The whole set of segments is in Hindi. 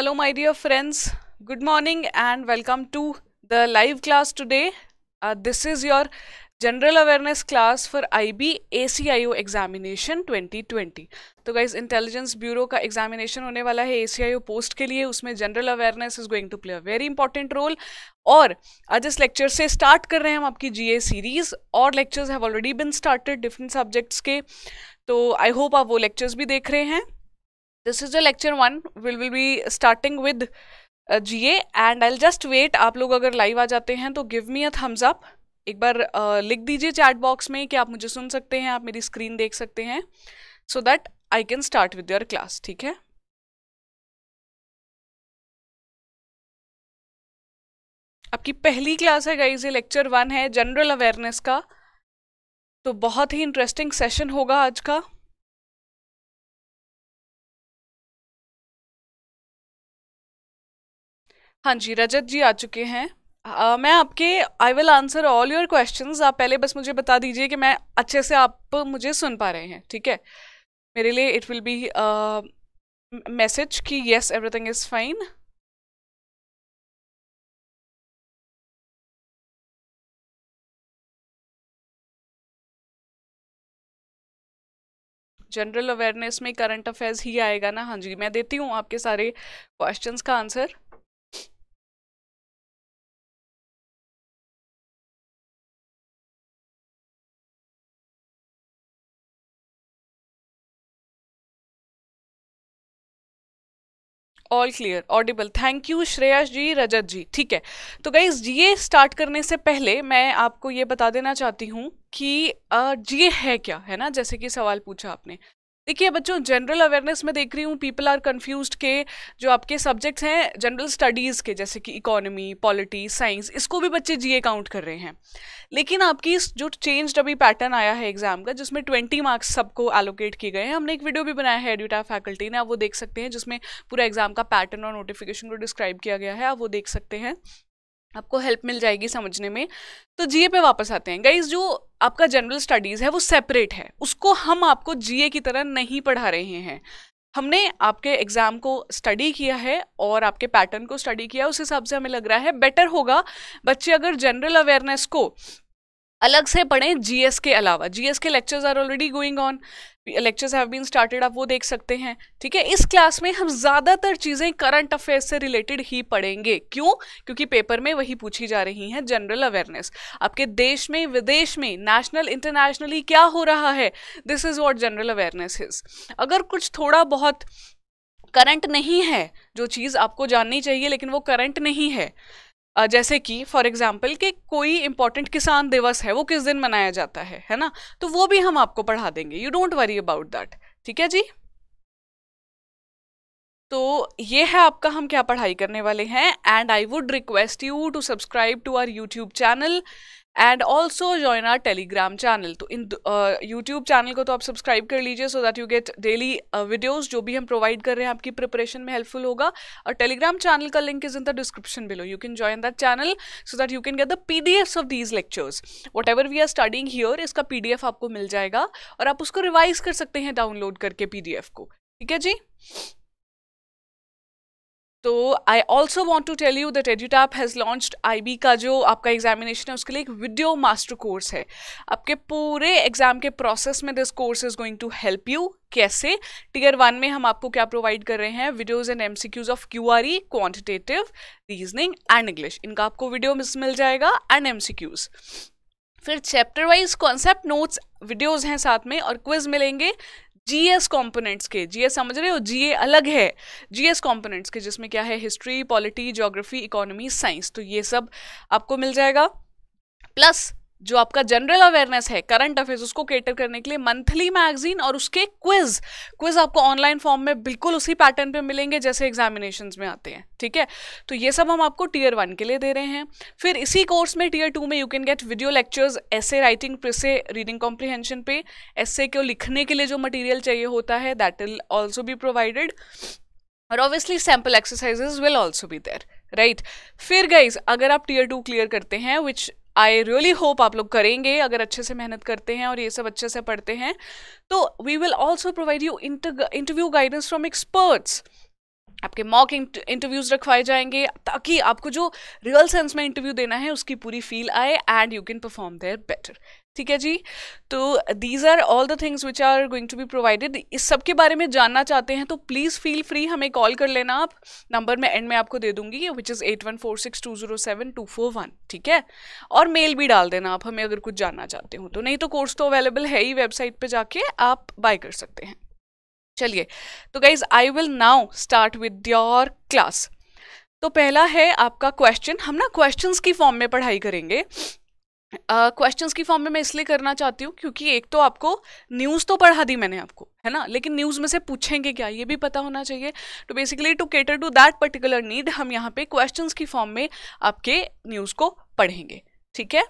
Hello my dear friends, good morning and welcome to the live class today. Uh, this is your general awareness class for IB examination examination 2020. तो गाइज इंटेलिजेंस ब्यूरो का एग्जामिनेशन होने वाला है ए पोस्ट के लिए उसमें general awareness is going to play a very important role और आज इस लेक्चर से स्टार्ट कर रहे हैं हम आपकी जीए सीरीज और lectures have already been started different subjects के तो आई होप आप वो लेक्चर्स भी देख रहे हैं this is the lecture one will will be starting with GA and I just wait आप लोग अगर लाइव आ जाते हैं तो give me a thumbs up एक बार uh, लिख दीजिए चैट बॉक्स में कि आप मुझे सुन सकते हैं आप मेरी स्क्रीन देख सकते हैं so that I can start with your class ठीक है आपकी पहली क्लास है गाइज ये लेक्चर वन है जनरल अवेयरनेस का तो बहुत ही इंटरेस्टिंग सेशन होगा आज का हाँ जी रजत जी आ चुके हैं Uh, मैं आपके I will answer all your question आप पहले बस मुझे बता दीजिए कि मैं अच्छे से आप मुझे सुन पा रहे हैं ठीक है मेरे लिए इट विल बी मैसेज कि yes everything is fine general awareness में करंट अफेयर्स ही आएगा ना हाँ जी मैं देती हूँ आपके सारे क्वेश्चंस का answer all clear audible thank you Shreyas ji Rajat ji ठीक है तो गाइज ये स्टार्ट करने से पहले मैं आपको ये बता देना चाहती हूँ कि ये है क्या है ना जैसे कि सवाल पूछा आपने देखिए बच्चों जनरल अवेयरनेस में देख रही हूँ पीपल आर कन्फ्यूज के जो आपके सब्जेक्ट्स हैं जनरल स्टडीज़ के जैसे कि इकोनॉमी पॉलिटी साइंस इसको भी बच्चे जीए काउंट कर रहे हैं लेकिन आपकी जो चेंज अभी पैटर्न आया है एग्जाम का जिसमें ट्वेंटी मार्क्स सबको एलोकेट किए गए हैं हमने एक वीडियो भी बनाया है एडिटा फैकल्टी ने आप वो देख सकते हैं जिसमें पूरा एग्जाम का पैटर्न और नोटिफिकेशन को डिस्क्राइब किया गया है आप वो देख सकते हैं आपको हेल्प मिल जाएगी समझने में तो जीए पे वापस आते हैं गाइज जो आपका जनरल स्टडीज़ है वो सेपरेट है उसको हम आपको जीए की तरह नहीं पढ़ा रहे हैं हमने आपके एग्ज़ाम को स्टडी किया है और आपके पैटर्न को स्टडी किया उस हिसाब से हमें लग रहा है बेटर होगा बच्चे अगर जनरल अवेयरनेस को अलग से पढ़ें जीएस के अलावा जीएस के lectures are already going on lectures have been started आप वो देख सकते हैं ठीक है इस क्लास में हम ज़्यादातर चीज़ें करंट अफेयर्स से रिलेटेड ही पढ़ेंगे क्यों क्योंकि पेपर में वही पूछी जा रही हैं जनरल अवेयरनेस आपके देश में विदेश में नेशनल इंटरनेशनली क्या हो रहा है this is what general awareness is अगर कुछ थोड़ा बहुत करंट नहीं है जो चीज़ आपको जाननी चाहिए लेकिन वो करंट नहीं है जैसे कि फॉर एग्जाम्पल कि कोई इंपॉर्टेंट किसान दिवस है वो किस दिन मनाया जाता है है ना तो वो भी हम आपको पढ़ा देंगे you don't worry about that ठीक है जी तो ये है आपका हम क्या पढ़ाई करने वाले हैं and I would request you to subscribe to our YouTube channel and also join our Telegram channel तो इन यूट्यूब uh, चैनल को तो आप सब्सक्राइब कर लीजिए so that you get daily videos जो भी हम प्रोवाइड कर रहे हैं आपकी प्रिपरेशन में हेल्पफुल होगा और टेलीग्राम चैनल का link is in the description below you can join that channel so that you can get the P D Fs of these lectures whatever we are studying here इसका पी डी एफ आपको मिल जाएगा और आप उसको रिवाइज कर सकते हैं डाउनलोड करके पी डी एफ को ठीक है जी तो I also want to tell you that Edutap has launch I B का जो आपका एग्जामिनेशन है उसके लिए एक वीडियो मास्टर कोर्स है आपके पूरे एग्जाम के प्रोसेस में this course is going to help you कैसे टीयर वन में हम आपको क्या प्रोवाइड कर रहे हैं videos and M C Qs of Q R E quantitative reasoning and English इनका आपको वीडियो मिस मिल जाएगा एंड एम सी क्यूज़ फिर chapter wise concept notes videos हैं साथ में और क्विज मिलेंगे जीएस कंपोनेंट्स के जीएस समझ रहे हो जीए अलग है जीएस कंपोनेंट्स के जिसमें क्या है history polity geography economy science तो ये सब आपको मिल जाएगा प्लस जो आपका जनरल अवेयरनेस है करंट अफेयर्स उसको केटर करने के लिए मंथली मैगजीन और उसके क्विज क्विज आपको ऑनलाइन फॉर्म में बिल्कुल उसी पैटर्न पे मिलेंगे जैसे एग्जामिनेशन में आते हैं ठीक है तो ये सब हम आपको टीयर वन के लिए दे रहे हैं फिर इसी कोर्स में टीयर टू में you can get video lectures ऐसे राइटिंग प्रिसे रीडिंग कॉम्प्रीहेंशन पे ऐसे को लिखने के लिए जो मटेरियल चाहिए होता है that will also be provided और obviously sample exercises will also be there right फिर गाइज अगर आप टीयर टू क्लियर करते हैं विच आई रियली होप आप लोग करेंगे अगर अच्छे से मेहनत करते हैं और ये सब अच्छे से पढ़ते हैं तो we will also provide you interview guidance from experts आपके मॉक इंटरव्यूज रखवाए जाएंगे ताकि आपको जो रियल सेंस में इंटरव्यू देना है उसकी पूरी फील आए and you can perform there better ठीक है जी तो these are all the things which are going to be provided इस सब के बारे में जानना चाहते हैं तो प्लीज़ फील फ्री हमें कॉल कर लेना आप नंबर मैं एंड में आपको दे दूंगी which is at one four six two zero seven two four one ठीक है और मेल भी डाल देना आप हमें अगर कुछ जानना चाहते हो तो नहीं तो कोर्स तो अवेलेबल है ही वेबसाइट पर जाके आप बाय कर सकते हैं चलिए तो guys I will now start with your class तो पहला है आपका क्वेश्चन हम ना क्वेश्चंस की फॉर्म में पढ़ाई करेंगे क्वेश्चंस uh, की फॉर्म में मैं इसलिए करना चाहती हूँ क्योंकि एक तो आपको न्यूज़ तो पढ़ा दी मैंने आपको है ना लेकिन न्यूज़ में से पूछेंगे क्या ये भी पता होना चाहिए तो basically to cater to that particular need हम यहाँ पे क्वेश्चंस की फॉर्म में आपके न्यूज़ को पढ़ेंगे ठीक है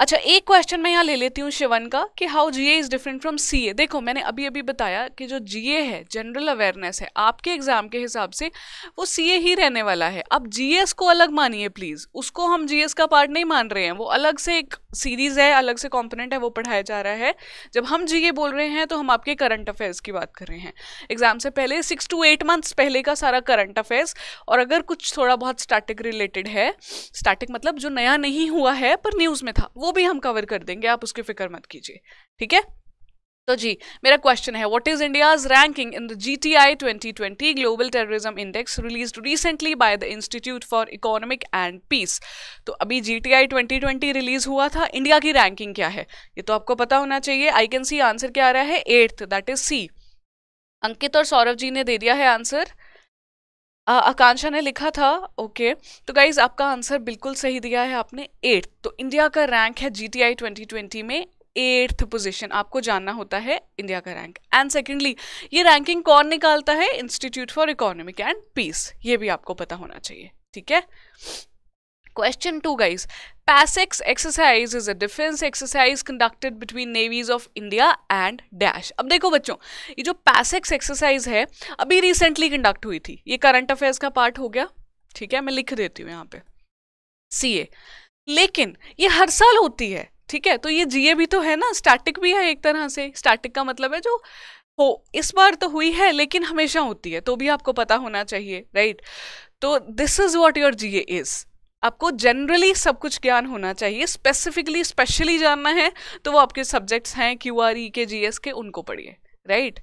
अच्छा एक क्वेश्चन मैं यहाँ ले लेती हूँ शिवन का कि how GA is different from CA देखो मैंने अभी अभी बताया कि जो जीए है जनरल अवेयरनेस है आपके एग्ज़ाम के हिसाब से वो सीए ही रहने वाला है अब जीएस को अलग मानिए प्लीज़ उसको हम जीएस का पार्ट नहीं मान रहे हैं वो अलग से एक सीरीज़ है अलग से कंपोनेंट है वो पढ़ाया जा रहा है जब हम जी ये बोल रहे हैं तो हम आपके करंट अफेयर्स की बात कर रहे हैं एग्ज़ाम से पहले सिक्स टू एट मंथ्स पहले का सारा करंट अफेयर्स और अगर कुछ थोड़ा बहुत स्टैटिक रिलेटेड है स्टैटिक मतलब जो नया नहीं हुआ है पर न्यूज़ में था वो भी हम कवर कर देंगे आप उसकी फ़िक्र मत कीजिए ठीक है तो जी मेरा क्वेश्चन है what is India's ranking in the GTI 2020 global terrorism index released recently by the institute for economic and peace तो अभी जीटीआई 2020 रिलीज हुआ था इंडिया की रैंकिंग क्या है ये तो आपको पता होना चाहिए आई कैन सी आंसर क्या आ रहा है eighth that is C Ankit और सौरभ जी ने दे दिया है आंसर आकांक्षा ने लिखा था ओके तो गाइज आपका आंसर बिल्कुल सही दिया है आपने एट्थ तो इंडिया का रैंक है G T I twenty twenty में एट्थ पोजिशन आपको जानना होता है इंडिया का रैंक एंड सेकेंडली ये रैंकिंग कौन निकालता है institute for economic and peace ये भी आपको पता होना चाहिए ठीक है question two guys PASSEX exercise is a defence exercise conducted between navies of India and dash अब देखो बच्चों ये जो पैसेक्स एक्सरसाइज है अभी रिसेंटली कंडक्ट हुई थी ये करंट अफेयर्स का पार्ट हो गया ठीक है मैं लिख देती हूँ यहाँ पे सी ए लेकिन ये हर साल होती है ठीक है तो ये जीए भी तो है ना स्टैटिक भी है एक तरह से स्टैटिक का मतलब है जो हो इस बार तो हुई है लेकिन हमेशा होती है तो भी आपको पता होना चाहिए राइट तो this is what your G A आपको जनरली सब कुछ ज्ञान होना चाहिए स्पेसिफिकली स्पेशली जानना है तो वो आपके सब्जेक्ट्स हैं क्यू आर ई के जी एस के उनको पढ़िए राइट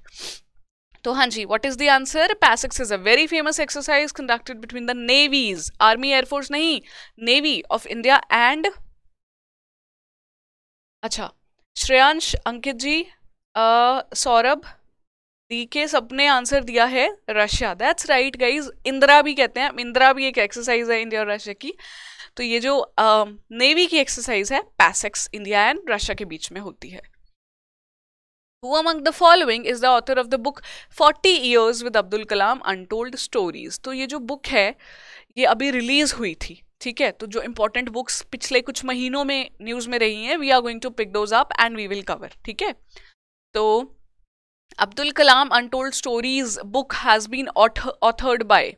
तो हाँ जी what is the answer PASSEX is a very famous exercise conducted between the navies army air force नहीं नेवी ऑफ इंडिया एंड अच्छा श्रेयांश अंकित जी सौरभ डी के सबने आंसर दिया है Russia that's right guys Indira भी कहते हैं इंदिरा भी एक एक्सरसाइज है इंडिया और रशिया की तो ये जो नेवी की एक्सरसाइज है पैसेक्स इंडिया एंड रशिया के बीच में होती है Who among the following is the author of the book forty Years with Abdul Kalam Untold Stories? तो ये जो बुक है ये अभी रिलीज हुई थी ठीक है तो जो इंपॉर्टेंट बुक्स पिछले कुछ महीनों में न्यूज़ में रही हैं we are going to pick those up and we will cover ठीक है तो Abdul Kalam untold stories book has been authored by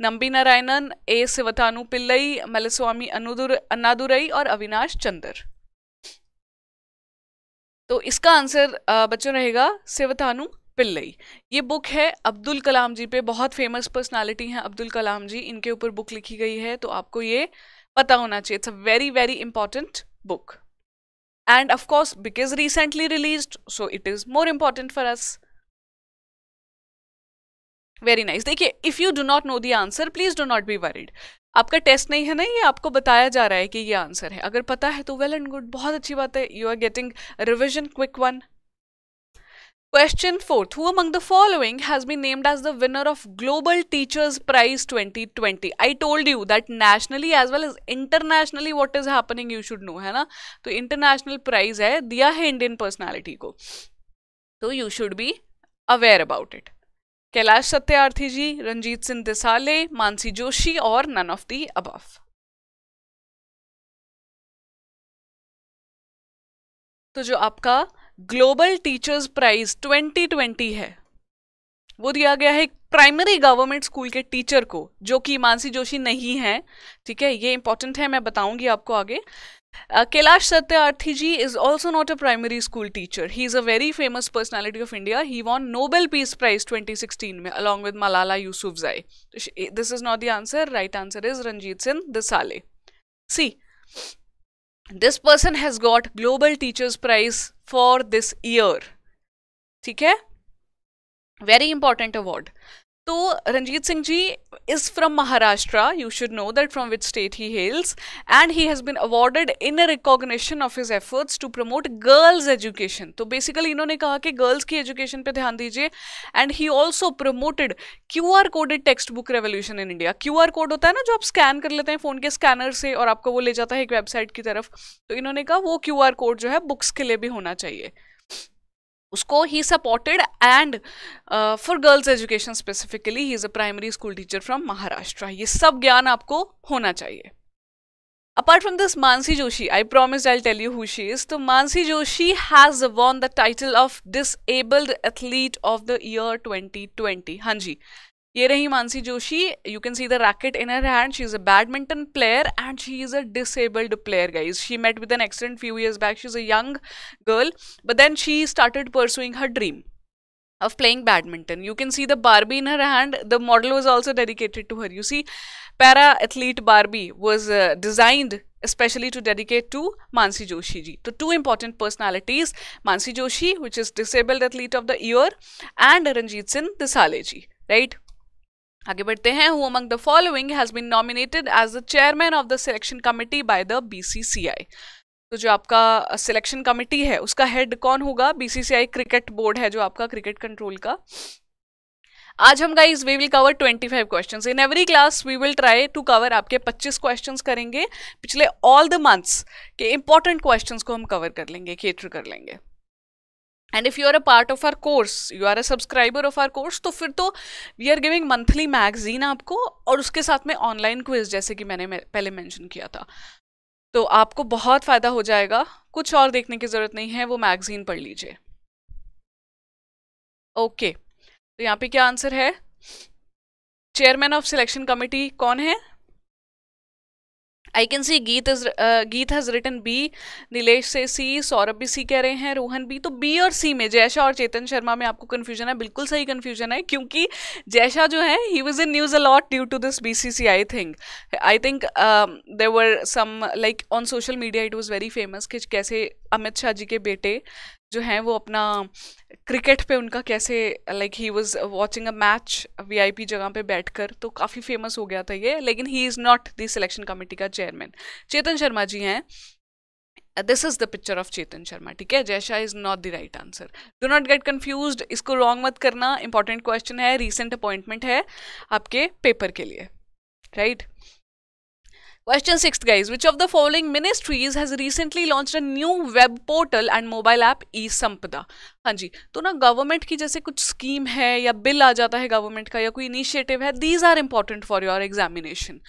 Nambi Narayanan A Sivathanu Pillai Mylswamy अनुदुर अन्नादुरई और अविनाश चंदर तो इसका आंसर बच्चों रहेगा सिवतानु पिल्लई ये बुक है अब्दुल कलाम जी पे बहुत फेमस पर्सनालिटी हैं अब्दुल कलाम जी इनके ऊपर बुक लिखी गई है तो आपको ये पता होना चाहिए it's a very very important book and of course because recently release so it is more important for us very nice देखिए if you do not know the answer please do not be worried आपका टेस्ट नहीं है ना ये आपको बताया जा रहा है कि ये आंसर है अगर पता है तो वेल एंड गुड बहुत अच्छी बात है you are getting revision quick one Question 4th. Who among the following has been named as the winner of Global Teachers Prize 2020? I told you that nationally as well as internationally what is happening you should know. है ना तो international prize है दिया है Indian personality को So you should be aware about it. Kailash Satyarthi ji, Ranjit Singh देसाले Mansi Joshi, or none of the above. So जो आपका ग्लोबल टीचर्स प्राइज 2020 है वो दिया गया है प्राइमरी गवर्नमेंट स्कूल के टीचर को जो कि मानसी जोशी नहीं है ठीक है ये इंपॉर्टेंट है मैं बताऊंगी आपको आगे Kailash Satyarthi ji is also not a primary school teacher he is a very famous personality of India he won Nobel peace prize twenty sixteen में along with Malala Yousafzai this is not the answer right answer is Ranjit Singh Disale see this person has got global teachers prize for this year ठीक है वेरी इंपॉर्टेंट अवार्ड तो Ranjit Singh ji is from Maharashtra you should know that from which state he hails and he has been awarded in recognition of his efforts to promote girls education तो बेसिकली इन्होंने कहा कि गर्ल्स की एजुकेशन पे ध्यान दीजिए and he also promoted Q R coded text book revolution in India Q R code होता है ना जो आप स्कैन कर लेते हैं फ़ोन के स्कैनर से और आपको वो ले जाता है एक वेबसाइट की तरफ तो इन्होंने कहा वो क्यू आर कोड जो है बुक्स के लिए भी होना चाहिए उसको he supported and for girls education specifically he is a primary school teacher from Maharashtra ये सब ज्ञान आपको होना चाहिए apart from this Mansi Joshi I promise I tell you who is तो Mansi Joshi has won the title of disabled athlete of the year twenty twenty हाँ जी ये रही Mansi Joshi you can see the racket in her hand she is a badminton player and she is a disabled player guys she met with an accident few years back she is a young girl but then she started pursuing her of playing badminton. You can see the Barbie in her hand. The model was also dedicated to her. You see, para athlete Barbie was uh, designed especially to dedicate to Mansi Joshi ji. The two important personalities, Mansi Joshi, which is disabled athlete of the year, and Ranjit Singh Desale ji, right? आगे बढ़ते हैं who among the following has been nominated as the chairman of the selection committee by the BCCI तो जो आपका सिलेक्शन कमिटी है उसका हेड कौन होगा बीसीसीआई क्रिकेट बोर्ड है जो आपका क्रिकेट कंट्रोल का आज हम guys we will cover 25 question in every class we will try to cover आपके 25 क्वेश्चन करेंगे पिछले ऑल द मंथ्स के इंपॉर्टेंट क्वेश्चन को हम कवर कर लेंगे केटर कर लेंगे and if you are a part of our course you are a subscriber of our course तो फिर तो we are giving monthly magazine आपको और उसके साथ में ऑनलाइन क्विज जैसे कि मैंने पहले मैंशन किया था तो आपको बहुत फ़ायदा हो जाएगा कुछ और देखने की ज़रूरत नहीं है वो मैगजीन पढ़ लीजिए ओके okay. तो यहाँ पे क्या आंसर है चेयरमैन ऑफ सिलेक्शन कमेटी कौन है आई कैन सी गीत इज गीत हैज़ रिटन बी नीलेश से सी सौरभ भी सी कह रहे हैं रोहन भी तो बी और सी में जयशा और चेतन शर्मा में आपको कन्फ्यूजन है बिल्कुल सही कन्फ्यूजन है क्योंकि जयशा जो है he was in news allot due to this B C C I think I think there were some like on social media it was very famous कि कैसे अमित शाह जी के बेटे जो हैं वो अपना क्रिकेट पे उनका कैसे like he was watching a match पी जगह पर बैठ कर तो काफ़ी फेमस हो गया था ये लेकिन he is not the selection committee का चेयरमैन चेतन शर्मा जी हैं this is the picture of Chetan Sharma ठीक है Shah is not the right answer do not get confuse इसको रॉन्ग मत करना इंपॉर्टेंट क्वेश्चन है रिसेंट अपॉइंटमेंट है आपके पेपर के लिए right right? Question six guys which of the following ministries has recently launch a new web portal and mobile app ई संपदा हाँ जी तो ना गवर्नमेंट की जैसे कुछ स्कीम है या बिल आ जाता है गवर्नमेंट का या कोई इनिशिएटिव है these are important for your examination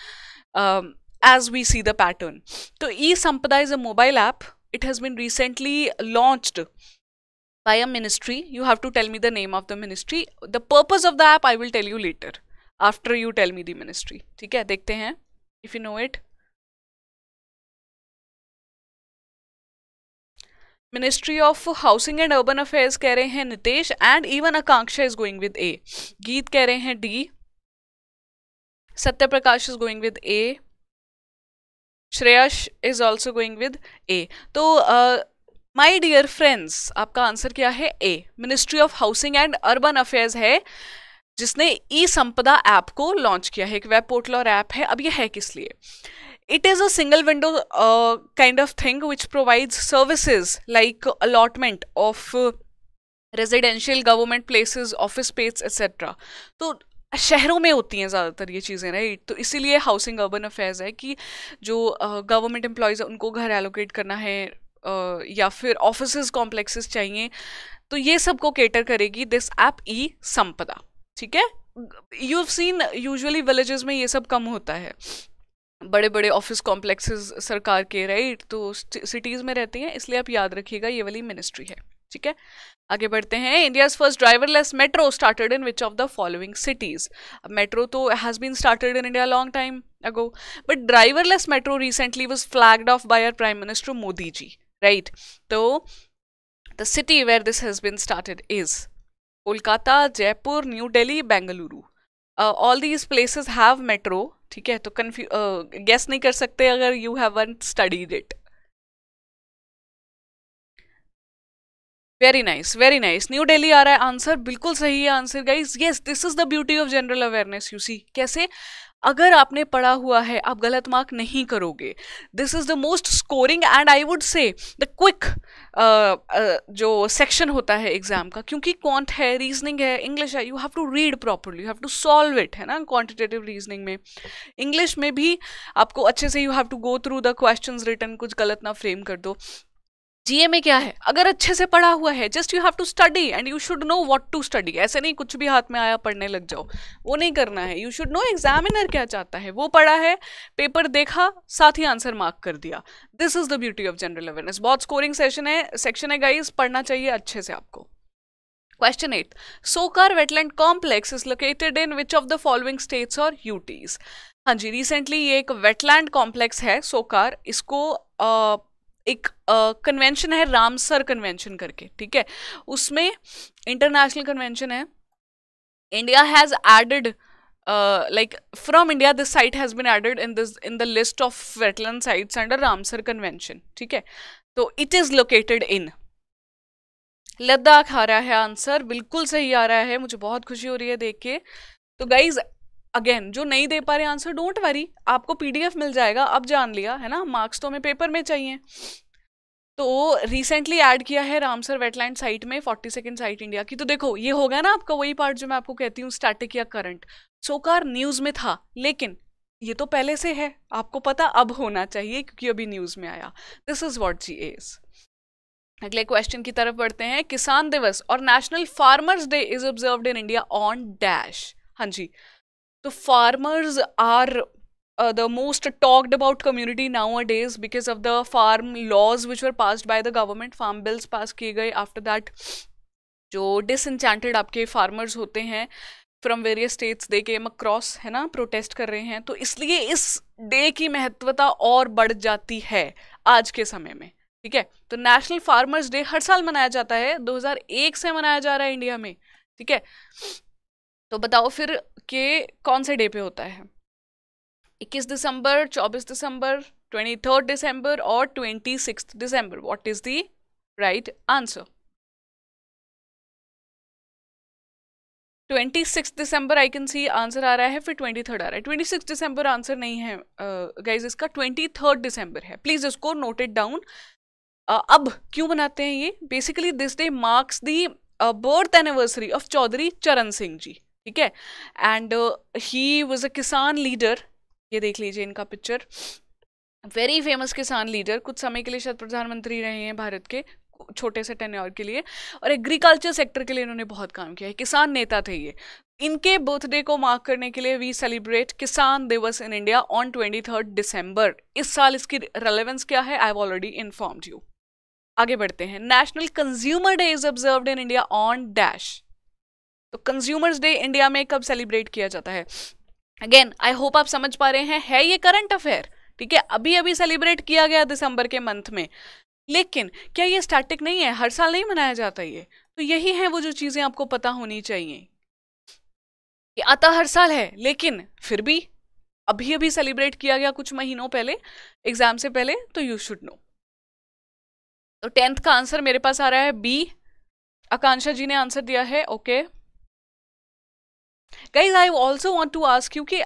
as we see the pattern तो e Sampada is a mobile app it has been recently launch by a ministry you have to tell me the name of the ministry the purpose of the app I will tell you later after you tell me the ministry ठीक है देखते हैं if you know it ministry of housing and urban affairs कह रहे हैं Nitesh and even Akanksha is going with A Geet कह रहे हैं D Satya Prakash is going with A Shreyas is also going with A तो माय डियर फ्रेंड्स आपका आंसर क्या है A ministry of housing and urban affairs है जिसने ई संपदा ऐप को लॉन्च किया है एक वेब पोर्टल और ऐप है अब यह है किस लिए It is a single window uh, kind of thing which provides services like allotment of uh, residential government places office space etcetera तो शहरों में होती हैं ज़्यादातर ये चीज़ें राइट तो इसीलिए हाउसिंग अर्बन अफेयर्स है कि जो गवर्नमेंट uh, एम्प्लॉयज़ उनको घर एलोकेट करना है uh, या फिर ऑफिस कॉम्प्लेक्सेस चाहिए तो ये सबको केटर करेगी दिस ऐप ई संपदा ठीक है यू सीन यूजुअली विलेजेस में ये सब कम होता है बड़े बड़े ऑफिस कॉम्प्लेक्सेस सरकार के राइट तो सिटीज़ में रहती हैं इसलिए आप याद रखिएगा ये वाली मिनिस्ट्री है ठीक है आगे बढ़ते हैं India's first driverless metro started in which of the following cities metro तो has been started in India long time ago but driverless metro recently was flagged off by our prime minister Modi ji right तो the city where this has been started is Kolkata Jaipur New Delhi Bengaluru all these places have metro ठीक है तो कन्फ्यू गेस नहीं कर सकते अगर you have studied it very nice very nice New Delhi आ रहा है आंसर बिल्कुल सही है answer guys yes this is the beauty of general awareness you see कैसे अगर आपने पढ़ा हुआ है आप गलत मार्क नहीं करोगे this is the most scoring and I would say the quick जो सेक्शन होता है एग्जाम का क्योंकि कॉन्ट है रीजनिंग है इंग्लिश है you have to read properly you have to solve it है ना क्वांटिटेटिव रीजनिंग में इंग्लिश में भी आपको अच्छे से you have to go through the question return कुछ गलत ना फ्रेम कर दो जीएमए क्या है अगर अच्छे से पढ़ा हुआ है just you have to study and you should know what to study ऐसे नहीं कुछ भी हाथ में आया पढ़ने लग जाओ वो नहीं करना है यू शुड नो एग्जामिनर क्या चाहता है वो पढ़ा है पेपर देखा साथ ही आंसर मार्क कर दिया this is the beauty of general awareness बहुत स्कोरिंग सेशन है सेक्शन है गाइज पढ़ना चाहिए अच्छे से आपको question eight Tso Kar wetland complex is located in which of the following states और यूटीज हाँ जी रिसेंटली ये एक वेटलैंड कॉम्प्लेक्स है सोकार इसको एक कन्वेंशन है रामसर कन्वेंशन करके ठीक है उसमें इंटरनेशनल कन्वेंशन है India has added like from India this site has been added in this in the list of wetland sites under Ramsar convention ठीक है तो it is located in Ladakh आ रहा है आंसर बिल्कुल सही आ रहा है मुझे बहुत खुशी हो रही है देख के तो गाइज अगेन जो नहीं दे पा रहे आंसर डोंट वरी आपको पीडीएफ मिल जाएगा अब जान लिया है ना मार्क्स तो हमें पेपर में चाहिए तो रिसेंटली ऐड किया है रामसर वेटलैंड साइट में फोर्टी सेकेंड साइट इंडिया की तो देखो ये होगा ना आपका वही पार्ट जो मैं आपको कहती हूँ स्टैटिक या करंट सोकार न्यूज़ में था लेकिन ये तो पहले से है आपको पता अब होना चाहिए क्योंकि अभी न्यूज़ में आया this is what G A अगले क्वेश्चन की तरफ बढ़ते हैं किसान दिवस और national farmers day is observe in India on dash हाँ जी तो farmers are Uh, the most talked about community nowadays because of the farm laws which were passed by the government farm bills pass किए गए after that जो disenchanted आपके farmers होते हैं फ्रॉम वेरियस स्टेट्स दे के अक्रॉस है ना प्रोटेस्ट कर रहे हैं तो इसलिए इस डे की महत्वता और बढ़ जाती है आज के समय में ठीक है तो नेशनल फार्मर्स डे हर साल मनाया जाता है 2001 से मनाया जा रहा है इंडिया में ठीक है तो बताओ फिर के कौन से डे पे होता है 21 दिसंबर 24 दिसंबर 23 दिसंबर और 26 दिसंबर what is the right answer 26 दिसंबर आई कैन सी आंसर आ रहा है फिर 23 आ रहा है 26 दिसंबर आंसर नहीं है गाइज uh, इसका 23 दिसंबर है प्लीज इसको नोट इट डाउन अब क्यों बनाते हैं ये basically this day marks the birth anniversary of Chaudhary Charan Singh जी ठीक है एंड ही वॉज अ किसान लीडर ये देख लीजिए इनका picture very famous kisan leader कुछ समय के लिए शायद प्रधानमंत्री रहे हैं भारत के छोटे से टेन्योर के लिए और एग्रीकल्चर सेक्टर के लिए इन्होंने बहुत काम किया है किसान नेता थे ये इनके बर्थडे को मार्क करने के लिए we celebrate Kisan Diwas in India on twenty third December इस साल इसकी रेलेवेंस क्या है I have already informed you आगे बढ़ते हैं national consumer day is observe in India on dash तो कंज्यूमर्स डे इंडिया में कब सेलिब्रेट किया जाता है अगेन आई होप आप समझ पा रहे हैं है ये करंट अफेयर ठीक है अभी अभी सेलिब्रेट किया गया दिसंबर के मंथ में लेकिन क्या ये स्टैटिक नहीं है हर साल नहीं मनाया जाता ये तो यही है वो जो चीज़ें आपको पता होनी चाहिए ये आता हर साल है लेकिन फिर भी अभी अभी सेलिब्रेट किया गया कुछ महीनों पहले एग्जाम से पहले तो यू शुड नो तो टेंथ का आंसर मेरे पास आ रहा है बी आकांक्षा जी ने आंसर दिया है okay okay. Guys I also want to ask क्योंकि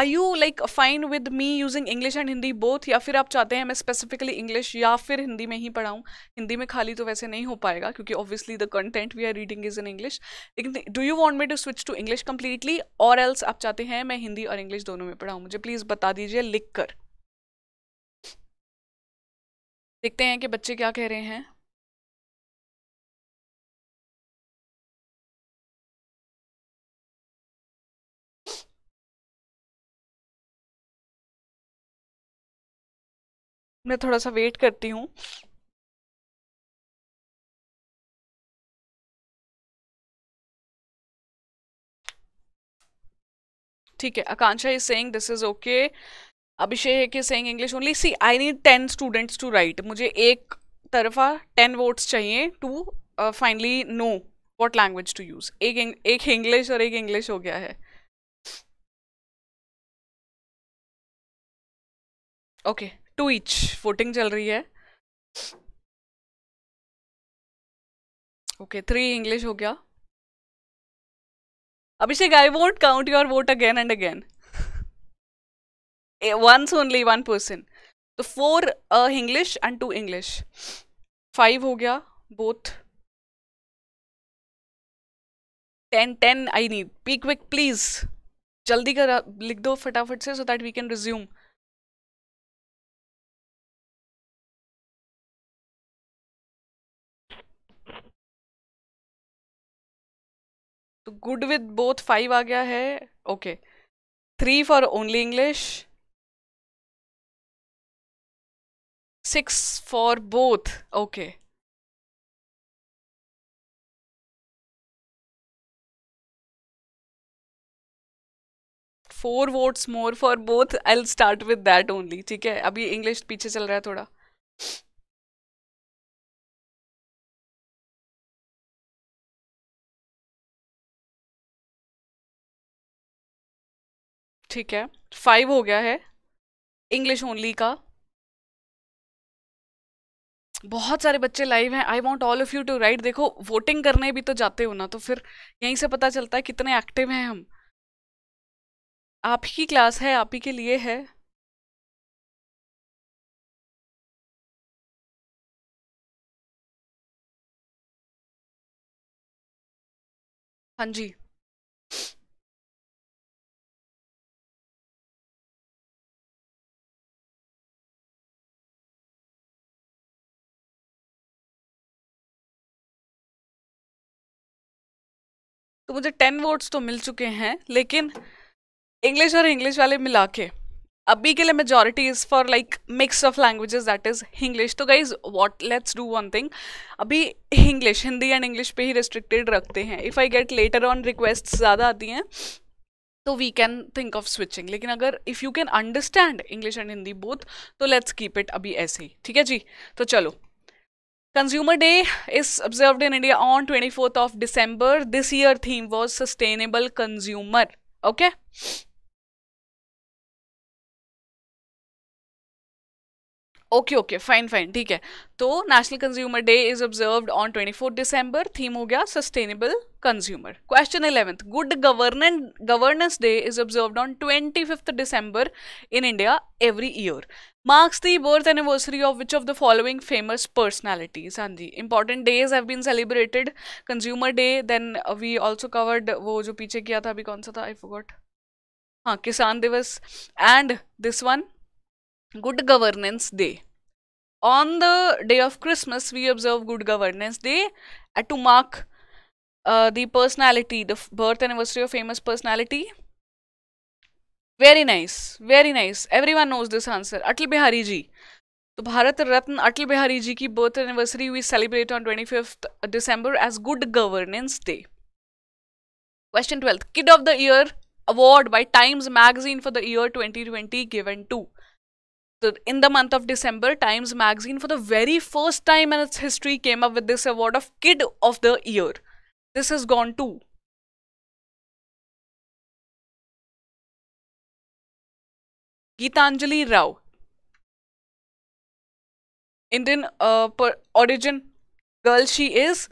I you like fine with me using English and Hindi both या फिर आप चाहते हैं मैं स्पेसिफिकली इंग्लिश या फिर हिंदी में ही पढ़ाऊँ हिंदी में खाली तो वैसे नहीं हो पाएगा क्योंकि obviously the content we are reading is in English लेकिन do you want me to switch to English completely और एल्स आप चाहते हैं मैं हिंदी और इंग्लिश दोनों में पढ़ाऊँ मुझे प्लीज़ बता दीजिए लिख कर देखते हैं कि बच्चे क्या कह रहे हैं मैं थोड़ा सा वेट करती हूँ ठीक है Akanksha is saying this is okay Abhishek is saying English only see I need ten students to write मुझे एक तरफा टेन वोट्स चाहिए to finally know what language to use एक एक इंग्लिश और एक इंग्लिश हो गया है okay okay. Two each voting चल रही है ओके थ्री इंग्लिश हो गया Abhishek I vote count your vote again and again once only one person तो four English and two English five हो गया both ten ten I need P quick please जल्दी कर लिख दो फटाफट से so that we can resume good with both five आ गया है okay three for only English six for both okay four votes more for both I start with that only ठीक है अभी इंग्लिश पीछे चल रहा है थोड़ा ठीक है फाइव हो गया है इंग्लिश ओनली का बहुत सारे बच्चे लाइव हैं I want all of you to write देखो वोटिंग करने भी तो जाते हो ना तो फिर यहीं से पता चलता है कितने एक्टिव हैं हम आप ही की क्लास है आप ही के लिए है हाँ जी तो मुझे टेन वोट्स तो मिल चुके हैं लेकिन इंग्लिश और इंग्लिश वाले मिला के अभी के लिए majority is for like mix of languages that is English तो guys what let's do one thing अभी इंग्लिश हिंदी एंड इंग्लिश पे ही रिस्ट्रिक्टेड रखते हैं if I get later on request ज़्यादा आती हैं तो we can think of switching लेकिन अगर if you can understand English and Hindi both तो लेट्स कीप इट अभी ऐसे ही ठीक है जी तो चलो Consumer Day is observed in India on 24th of December. This year theme was sustainable consumer. Okay. Okay okay fine fine ठीक है तो national consumer day is observed on twenty fourth December theme हो गया sustainable consumer question eleventh good government governance day is observe on twenty fifth December in India every year marks the birth anniversary of which of the following famous personalities हाँ जी important days have been celebrated consumer day then we also covered वो जो पीछे किया था अभी कौन सा था आई फोगॉट हाँ Kisan Diwas and this one Good Governance Day. On the day of Christmas, we observe Good Governance Day to mark uh, the personality, the birth anniversary of famous personality. Very nice, very nice. Everyone knows this answer. Atal Bihari ji. So, Bharat Ratna Atal Bihari ji की birth anniversary we celebrate on twenty fifth December as good governance day question twelfth kid of the year award by Times magazine for 2020 given to in the month of December, Times Magazine, for the very first time in its history, came up with this award of Kid of the Year. This has gone to. Geetanjali Rao. Indian uh, origin girl she is.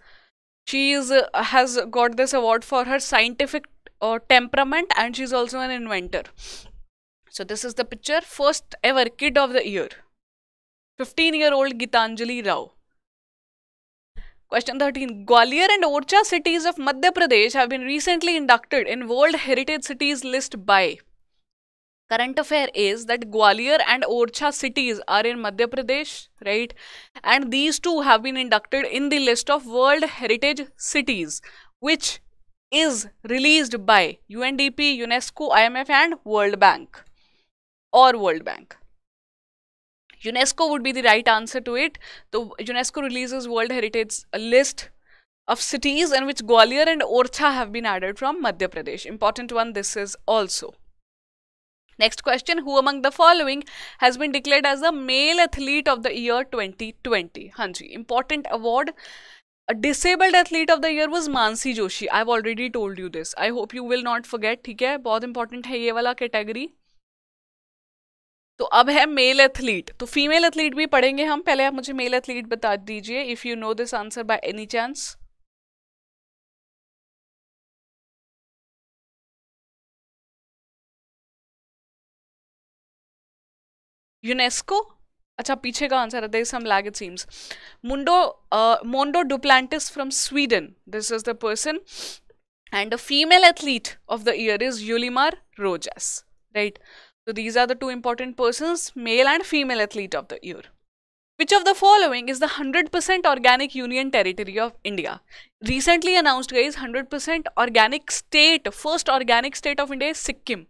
She is, uh, has got this award for her scientific uh, temperament and she's also an inventor. So this is the picture, first ever kid of the year. 15 year old Gitanjali Rao. Question 13. Gwalior and Orcha cities of Madhya Pradesh have been recently inducted in World Heritage Cities list by. Current affair is that Gwalior and Orcha cities are in Madhya Pradesh, right? And these two have been inducted in the list of World Heritage Cities, which is released by UNDP, UNESCO, IMF, and World Bank. और World Bank UNESCO would be the right answer to it तो UNESCO release world heritage list of cities and which Gwalior and Orchha have been added from Madhya Pradesh important one this is also next question who among the following has been declared as a male athlete of the year twenty twenty हाँ जी important award a disabled athlete of the year was Mansi Joshi I have already told you this I hope you will not forget ठीक है बहुत इंपॉर्टेंट है ये वाला कैटेगरी तो अब है मेल एथलीट तो फीमेल एथलीट भी पढ़ेंगे हम पहले आप मुझे मेल एथलीट बता दीजिए if you know this answer by any chance UNESCO अच्छा पीछे का आंसर है some lag it seems Mondo Mondo Duplantis from Sweden this is the person and a female athlete of the year is Yulimar Rojas right right? So these are the two important persons, male and female athlete of the year. Which of the following is the 100% organic union territory of India? Recently announced guys, 100% organic state, first organic state of India is Sikkim.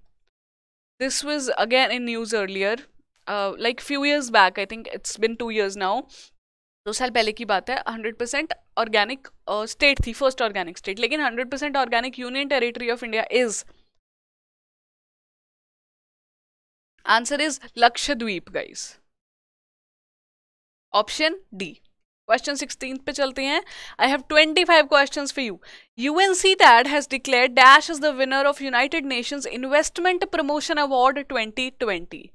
This was again in news earlier, uh, like few years back, I think it's been two years now. दो साल पहले की बात है 100% percent organic uh, state थी first organic state. लेकिन 100% percent organic union territory of India is. Answer is Lakshadweep guys option D question sixteen पे चलते हैं I have twenty five questions for you UNCTAD has declare dash is the winner of United Nation investment promotion award twenty twenty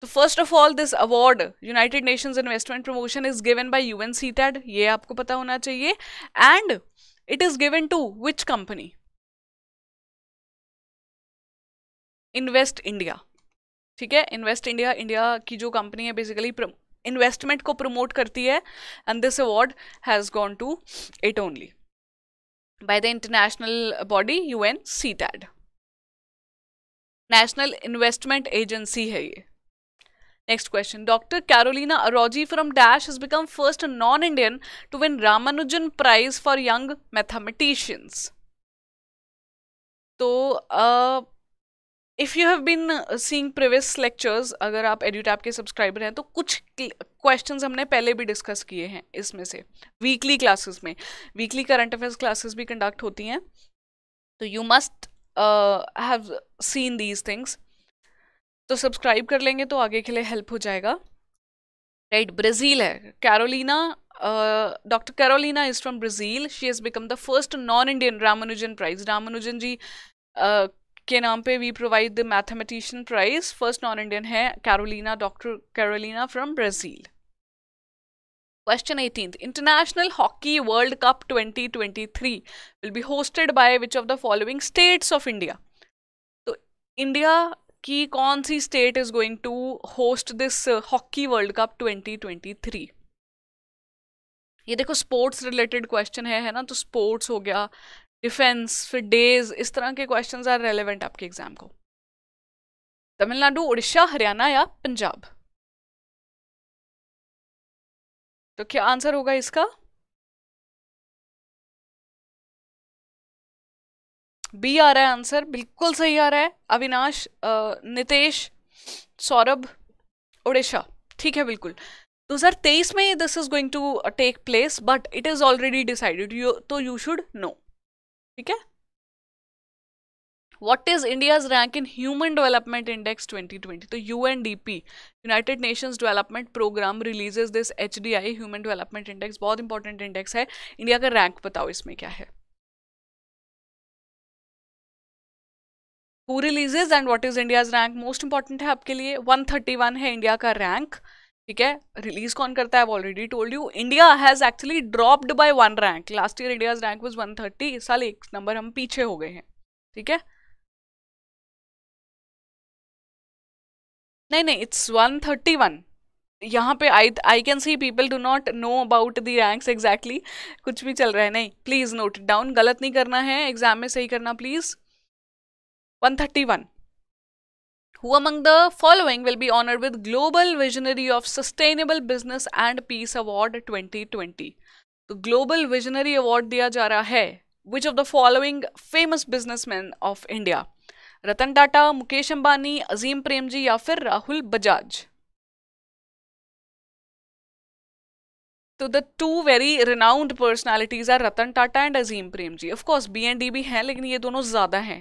तो first of all this award United Nations investment promotion is given by UNCTAD ये आपको पता होना चाहिए and it is given to which company Invest India ठीक है इन्वेस्ट इंडिया इंडिया की जो कंपनी है बेसिकली इन्वेस्टमेंट को प्रमोट करती है and this award has gone to it only by the international body UNCTAD national investment agency है ये next question doctor Carolina Araujo from dash has become first non Indian to win Ramanujan prize for young mathematicians तो uh, if you have been seeing previous lectures अगर आप एडूटैप के सब्सक्राइबर हैं तो कुछ क्वेश्चन हमने पहले भी डिस्कस किए हैं इसमें से वीकली क्लासेस में वीकली करंट अफेयर्स क्लासेस भी कंडक्ट होती हैं तो you must have seen these things तो सब्सक्राइब कर लेंगे तो आगे के लिए हेल्प हो जाएगा राइट right, ब्राज़ील है Carolina doctor Carolina is from Brazil she has become the first non Indian Ramanujan prize Ramanujan ji uh, के नाम पे we provide the mathematician prize first non Indian है Carolina doctor Carolina from Brazil question eighteen international hockey world cup 2023 will be hosted by which of the following states of India तो इंडिया की कौन सी state is going to host this hockey world cup 2023 ये देखो स्पोर्ट्स रिलेटेड क्वेश्चन है है ना तो स्पोर्ट्स हो गया डिफेंस फिर डेज इस तरह के क्वेश्चंस आर रेलेवेंट आपके एग्जाम को तमिलनाडु उड़ीसा हरियाणा या पंजाब तो क्या आंसर होगा इसका बी आ रहा है आंसर बिल्कुल सही आ रहा है अविनाश नितेश सौरभ उड़ीसा ठीक है बिल्कुल 2023 में this is going to take place but it is already decided तो यू शुड नो ठीक है what is India's rank in human development index 2020 तो U N D P United Nations Development Programme releases this H D I human development index बहुत इंपॉर्टेंट इंडेक्स है इंडिया का रैंक बताओ इसमें क्या है who releases and what is India's rank most important है आपके लिए वन थर्टी वन है इंडिया का रैंक ठीक है रिलीज कौन करता है already told you India has actually dropped by one rank last year India's rank was 130 इस साल एक नंबर हम पीछे हो गए हैं ठीक है नहीं नहीं इट्स 131 यहाँ पे I I can see people do not know about the ranks exactly कुछ भी चल रहा है नहीं प्लीज़ नोट डाउन गलत नहीं करना है एग्जाम में सही करना please 131 who among the following will be honored with Global Visionary of Sustainable Business and Peace Award 2020. तो ग्लोबल विजनरी अवार्ड दिया जा रहा है which of the following famous businessman of India Ratan Tata Mukesh Ambani Azim Premji या फिर राहुल बजाज तो the two very renowned personalities are Ratan Tata and Azim Premji of course B and D भी हैं लेकिन ये दोनों ज़्यादा हैं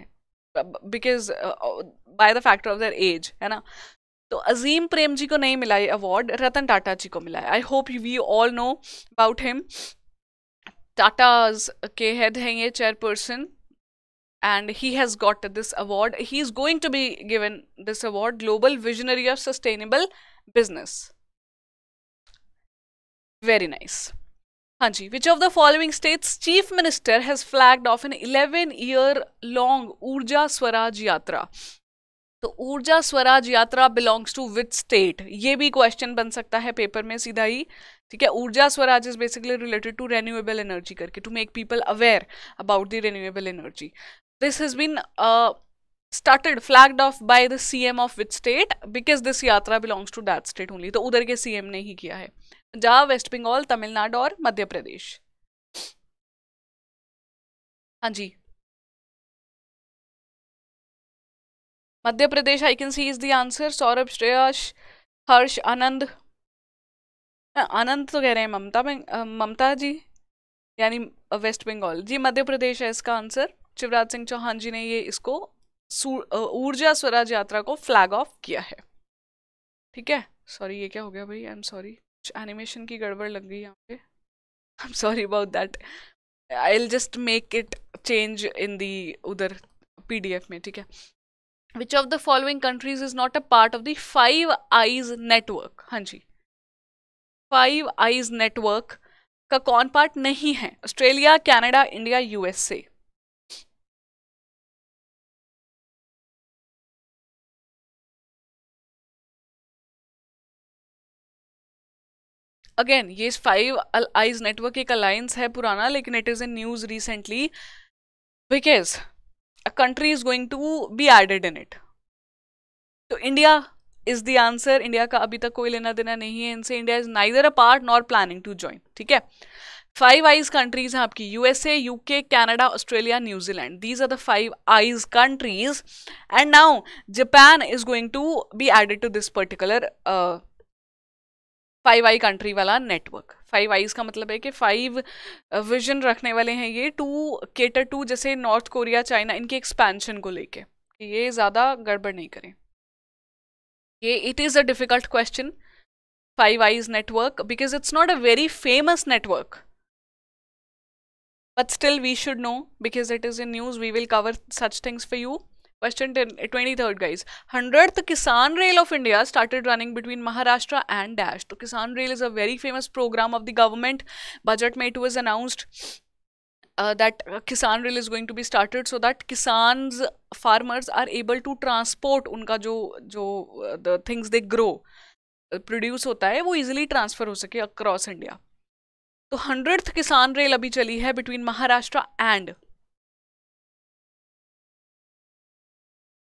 because by the factor of their age है ना तो अजीम प्रेम जी को नहीं मिला ये अवार्ड रतन टाटा जी को मिला है I hope we all know about him Tatas के हेड हैं ये chairperson and he has got this award he is going to be given this award global visionary of sustainable business very nice हाँ जी which of the following states chief minister has flagged off an eleven year long Urja Swaraj यात्रा तो ऊर्जा स्वराज यात्रा बिलोंग्स टू विच स्टेट ये भी क्वेश्चन बन सकता है पेपर में सीधा ही ठीक है Urja Swaraj is basically related to renewable energy करके to make people aware about the renewable energy this has been started flagged off by the CM of which state because this yatra belongs to that state only तो उधर के CM ने ही किया है पंजाब वेस्ट बंगाल तमिलनाडु और मध्य प्रदेश हाँ जी Madhya Pradesh I can see is the answer Saurabh Shreyas Harsh Anand हाँ, आनंद तो कह रहे हैं ममता ममता जी यानी वेस्ट बंगाल जी मध्य प्रदेश है इसका आंसर शिवराज सिंह चौहान जी ने ये इसको ऊर्जा स्वराज यात्रा को फ्लैग ऑफ किया है ठीक है सॉरी ये क्या हो गया भाई आई एम सॉरी एनिमेशन की गड़बड़ लग गई यहाँ पे I am sorry about that I will just make it change in the other PDF में ठीक है which of the following countries is not a part of the five eyes network हाँ जी फाइव आईज नेटवर्क का कौन पार्ट नहीं है Australia Canada India USA again ये फाइव आईज नेटवर्क एक अलायंस है पुराना लेकिन it is in news recently because a country is going to be added in it तो India is the answer India का अभी तक कोई लेना देना नहीं है इनसे India is neither a part nor planning to join ठीक है फाइव आइज कंट्रीज हैं आपकी USA UK Canada Australia New Zealand these are the five eyes countries and now Japan is going to be added to this particular five eye country वाला नेटवर्क फाइव आईज का मतलब है कि फाइव विजन uh, रखने वाले हैं ये टू केटर टू जैसे नॉर्थ कोरिया चाइना इनके एक्सपेंशन को लेके ये ज़्यादा गड़बड़ नहीं करें ये it is a difficult question five eyes network because it's not a very famous network but still we should know because it is in news we will cover such things for you question twenty third guys hundred Kisan rail of India started running between Maharashtra and dash तो किसान rail is a very famous programme of the government budget में it was announced that Kisan rail is going to be started so that Kisan farmers are able to transport उनका जो जो the things they grow produce होता है वो इजिली ट्रांसफर हो सके अक्रॉस इंडिया तो हंड्रेड किसान रेल अभी चली है बिटवीन महाराष्ट्र एंड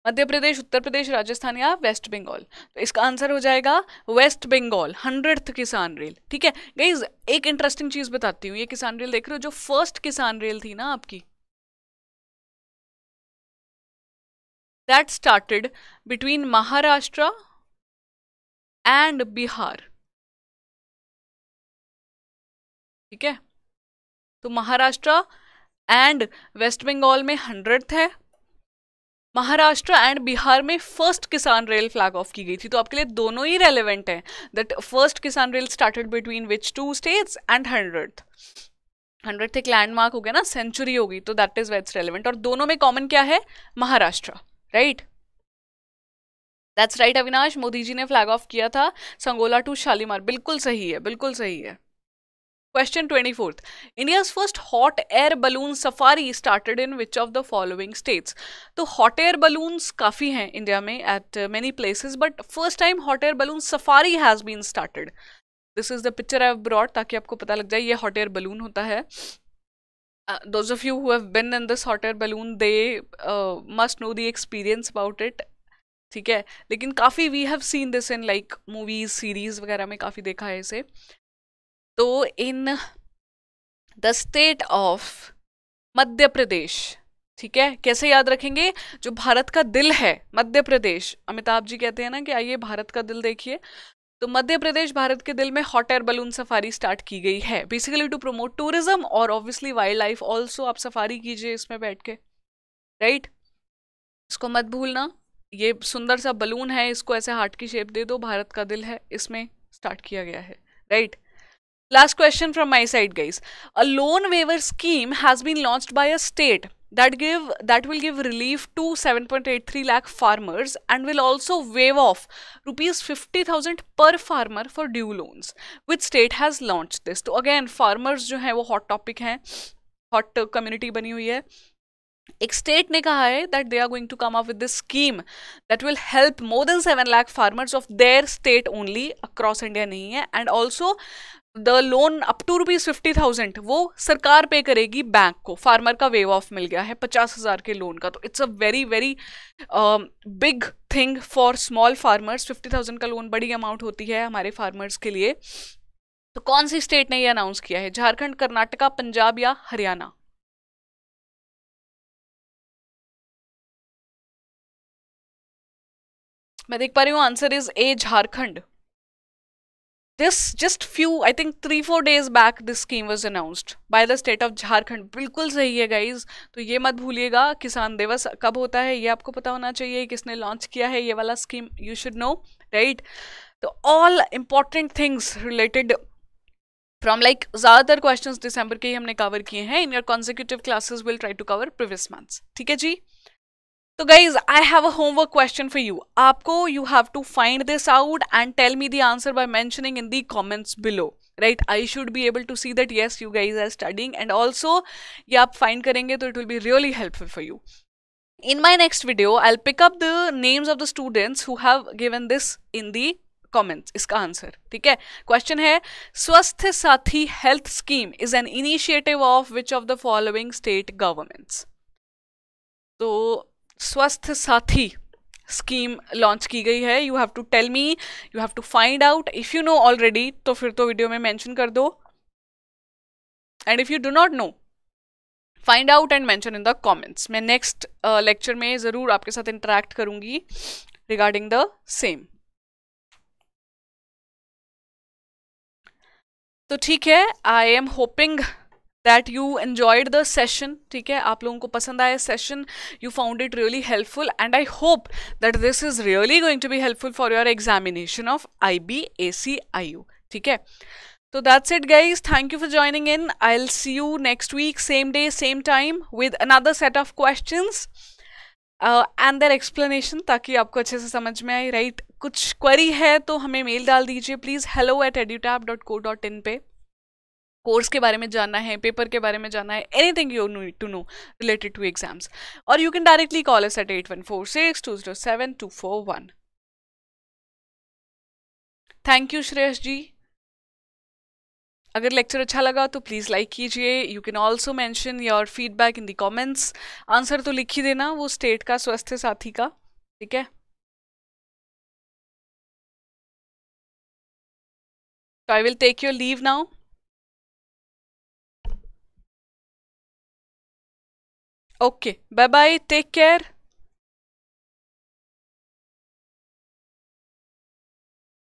मध्य प्रदेश उत्तर प्रदेश राजस्थान या वेस्ट बंगाल तो इसका आंसर हो जाएगा waste Bengal hundred Kisan rail ठीक है गई एक इंटरेस्टिंग चीज़ बताती हूँ ये किसान रेल देख रहे हो जो फर्स्ट किसान रेल थी ना आपकी that started between Maharashtra and Bihar ठीक है तो महाराष्ट्र एंड वेस्ट बंगाल में हंड्रेड है महाराष्ट्र एंड बिहार में first Kisan rail flag of की गई थी तो आपके लिए दोनों ही रेलिवेंट है that first Kisan rail started between which two states and hundred hundred एक लैंडमार्क हो गया ना सेंचुरी होगी तो दैट इज वेट्स रेलिवेंट और दोनों में कॉमन क्या है Maharashtra right that's right Avinash Modi ji ने फ्लैग ऑफ किया था संगोला टू शालीमार बिल्कुल सही है बिल्कुल सही है question twenty fourth India's first hot air balloon safari started in which of the following states तो हॉट एयर बलून्स काफ़ी हैं इंडिया में at many places but first time hot air balloon safari has been started this is the picture I brought ताकि आपको पता लग जाए ये हॉट एयर बलून होता है those of you have been in this hot air balloon they must know the experience about it ठीक है लेकिन काफ़ी we have seen this in like movies series वगैरह में काफ़ी देखा है इसे तो in the state of Madhya Pradesh ठीक है कैसे याद रखेंगे जो भारत का दिल है मध्य प्रदेश अमिताभ जी कहते हैं ना कि आइए भारत का दिल देखिए तो मध्य प्रदेश भारत के दिल में hot air balloon safari start की गई है बेसिकली टू प्रोमोट टूरिज्म और ऑब्वियसली वाइल्ड लाइफ ऑल्सो आप सफारी कीजिए इसमें बैठ के राइट इसको मत भूलना ये सुंदर सा बलून है इसको ऐसे हार्ट की शेप दे दो भारत का दिल है इसमें स्टार्ट किया गया है right Last question from my side, guys. A loan waiver scheme has been launched by a state that give that will give relief to 7.83 lakh farmers and will also waive off rupees 50,000 per farmer for due loans, which state has launched this. So again, farmers jo hai, wo hot topic hai, hot community bani hui hai. Ek state ne kaha hai that they are going to come up with this scheme that will help more than 7 lakh farmers of their state only across India nahi hai, and also the loan up to rupees fifty thousand वो सरकार पे करेगी बैंक को फार्मर का वेव ऑफ मिल गया है पचास हज़ार के लोन का तो it's a very very big thing for small farmers fifty thousand का लोन बड़ी अमाउंट होती है हमारे फार्मर्स के लिए तो कौन सी स्टेट ने ये अनाउंस किया है झारखंड कर्नाटका पंजाब या हरियाणा मैं देख पा रही हूँ answer is A Jharkhand this just few I think three four days back this scheme was announced by the state of Jharkhand बिल्कुल सही है गाइज तो ये मत भूलिएगा किसान दिवस कब होता है ये आपको पता होना चाहिए किसने लॉन्च किया है ये वाला scheme you should know right तो all important things related from like ज़्यादातर क्वेश्चन दिसंबर के ही हमने कवर किए हैं in your consecutive classes will try to cover previous months ठीक है जी तो guys I have a homework question for you आपको you have to find this out and tell me the answer by mentioning in the comments below right I should be able to see that yes you guys are studying and also ये आप फाइंड करेंगे तो it will be really helpful for you in my next video I pick up the names of the students who have given this in the comments इसका आंसर ठीक है क्वेश्चन है Swasthya Sathi health scheme is an initiative of which of the following state governments तो स्वस्थ साथी स्कीम लॉन्च की गई है you have to tell me you have to find out if you know already तो फिर तो वीडियो में मेंशन कर दो and if you do not know find out and mention in the comments मैं नेक्स्ट लेक्चर uh, में ज़रूर आपके साथ इंटरेक्ट करूँगी रिगार्डिंग द सेम तो ठीक है I am hoping that you enjoyed the session ठीक है आप लोगों को पसंद आया session you found it really helpful and I hope that this is really going to be helpful for your examination of I B A C I U ठीक है तो that's it guys thank you for joining in I'll see you next week same day same time with another set of question and their explanation ताकि आपको अच्छे से समझ में आए राइट right? कुछ क्वेरी है तो हमें मेल डाल दीजिए please hello at Edutap dot co dot in पे कोर्स के बारे में जानना है पेपर के बारे में जानना है anything you need to know related to exams और you can directly call us at at one four six two zero seven two four one thank you Shreyas ji अगर लेक्चर अच्छा लगा तो प्लीज़ लाइक कीजिए you can also mention your feedback in the comments answer तो लिख ही देना वो स्टेट का स्वस्थ साथी का ठीक है तो I will take your leave now Okay. Bye bye. Take care.